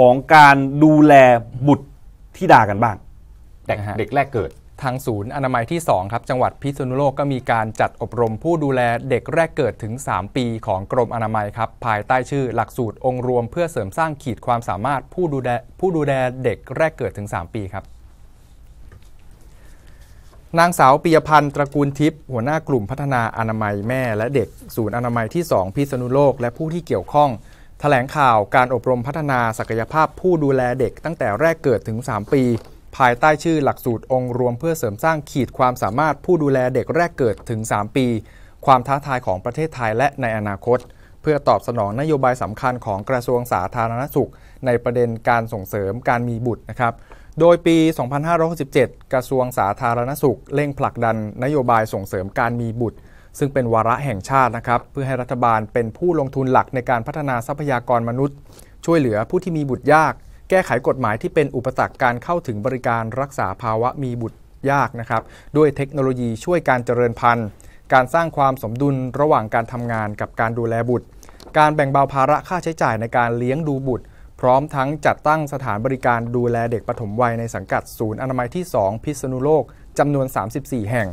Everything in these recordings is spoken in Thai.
ของการดูแลบุตรีิดากันบ้างเด็กฮะเด็กแรกเกิด ทางศูนย์อนามัยที่ 2 ครับ จังหวัดพิษณุโลกก็มีการจัดอบรมผู้ดูแลเด็กแรกเกิดถึง 3 ปีของกรมอนามัยครับภายใต้ชื่อหลักสูตรองค์รวม เพื่อเสริมสร้างขีดความสามารถผู้ดูแลผู้ดูแลเด็กแรกเกิดถึง 3 ปีครับ นางสาวปิยพันธ์ตระกูลทิพย์หัวหน้ากลุ่มพัฒนาอนามัยแม่ และเด็กศูนย์อนามัยที่ 2 พิษณุโลก และผู้ที่เกี่ยวข้องถแถลงข่าวการอบรมพัฒนาศักยภาพผู้ดูแลเด็กตั้งแต่แรกเกิดถึง 3 ปี ภายใต้ชื่อหลักสูตรองค์รวมเพื่อเสริมสร้างขีดความสามารถผู้ดูแลเด็กแรกเกิดถึง 3 ปี ความท้าทายของประเทศไทยและในอนาคต เพื่อตอบสนองนโยบายสำคัญของกระทรวงสาธารณสุขในประเด็นการส่งเสริมการมีบุตรนะครับ โดยปี 2567 กระทรวงสาธารณสุขเร่งผลักดันนโยบายส่งเสริมการมีบุตรซึ่งเป็นวาระแห่งชาตินะครับเพื่อให้รัฐบาลเป็นผู้ลงทุนหลักในการพัฒนาทรัพยากรมนุษย์ช่วยเหลือผู้ที่มีบุตรยาก แก้ไขกฎหมายที่เป็นอุปสรรคการเข้าถึงบริการรักษาภาวะมีบุตรยากนะครับด้วยเทคโนโลยีช่วยการเจริญพันธุ์ การสร้างความสมดุลระหว่างการทำงานกับการดูแลบุตร การแบ่งเบาภาระค่าใช้จ่ายในการเลี้ยงดูบุตร พร้อมทั้งจัดตั้งสถานบริการดูแลเด็กปฐมวัยในสังกัดศูนย์อนามัยที่ 2 พิษณุโลกจำนวน 34 แห่ง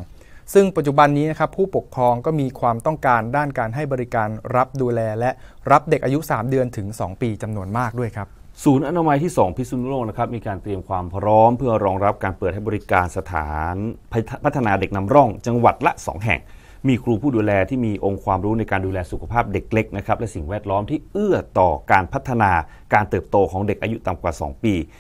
ซึ่งปัจจุบันนี้นะครับผู้ปกครองก็มีความต้องการด้านการให้บริการรับดูแลและรับเด็กอายุ 3 เดือนถึง 2 ปีจำนวนมากด้วยครับศูนย์อนามัยที่ 2 พิษณุโลกนะครับมีการเตรียมความพร้อมเพื่อรองรับการเปิดให้บริการสถานพัฒนาเด็กนำร่อง จังหวัดละ 2 แห่ง มีครูผู้ดูแลที่มีองค์ความรู้ในการดูแลสุขภาพเด็กเล็กนะครับและสิ่งแวดล้อมที่เอื้อต่อการพัฒนาการเติบโตของเด็กอายุต่ำกว่า 2 ปี